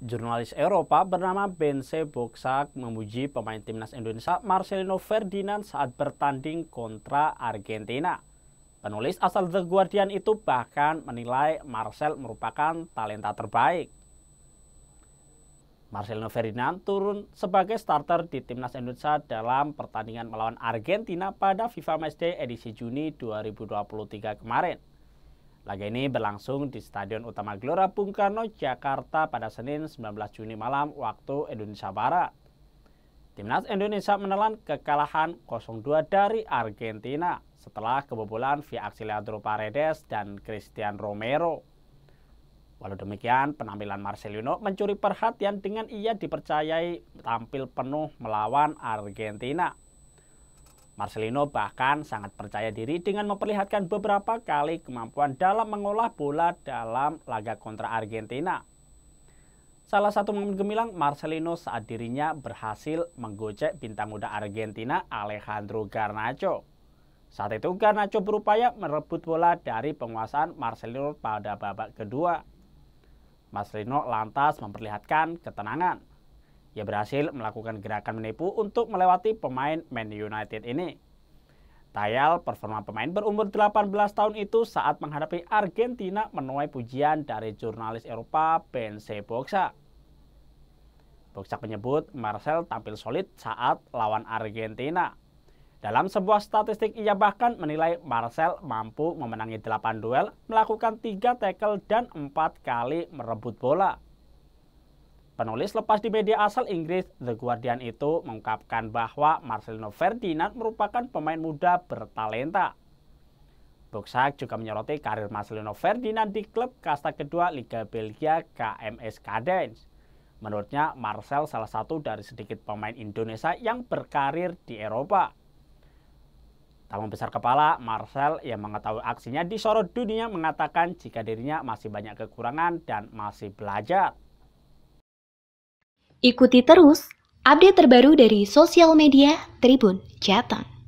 Jurnalis Eropa bernama Bense Boksak memuji pemain timnas Indonesia Marcelino Ferdinand saat bertanding kontra Argentina. Penulis asal The Guardian itu bahkan menilai Marcel merupakan talenta terbaik. Marcelino Ferdinand turun sebagai starter di timnas Indonesia dalam pertandingan melawan Argentina pada FIFA Matchday edisi Juni 2023 kemarin. Laga ini berlangsung di Stadion Utama Gelora Bung Karno, Jakarta pada Senin 19 Juni malam waktu Indonesia Barat. Timnas Indonesia menelan kekalahan 0-2 dari Argentina setelah kebobolan via aksi Leandro Paredes dan Christian Romero. Walau demikian, penampilan Marcelino mencuri perhatian dengan ia dipercayai tampil penuh melawan Argentina. Marcelino bahkan sangat percaya diri dengan memperlihatkan beberapa kali kemampuan dalam mengolah bola dalam laga kontra Argentina. Salah satu momen gemilang Marcelino saat dirinya berhasil menggocek bintang muda Argentina Alejandro Garnacho. Saat itu Garnacho berupaya merebut bola dari penguasaan Marcelino pada babak kedua. Marcelino lantas memperlihatkan ketenangan ia berhasil melakukan gerakan menipu untuk melewati pemain Man United ini. Tayal performa pemain berumur 18 tahun itu saat menghadapi Argentina menuai pujian dari jurnalis Eropa Ben Boxa. Boxa menyebut Marcel tampil solid saat lawan Argentina. Dalam sebuah statistik ia bahkan menilai Marcel mampu memenangi 8 duel, melakukan 3 tackle dan 4 kali merebut bola. Penulis lepas di media asal Inggris, The Guardian itu mengungkapkan bahwa Marcelino Ferdinand merupakan pemain muda bertalenta. Boksak juga menyoroti karir Marcelino Ferdinand di klub kasta kedua Liga Belgia KMS Cadence. Menurutnya, Marcel salah satu dari sedikit pemain Indonesia yang berkarir di Eropa. Tamu besar kepala, Marcel yang mengetahui aksinya di sorot dunia mengatakan jika dirinya masih banyak kekurangan dan masih belajar. Ikuti terus update terbaru dari sosial media Tribun Jateng.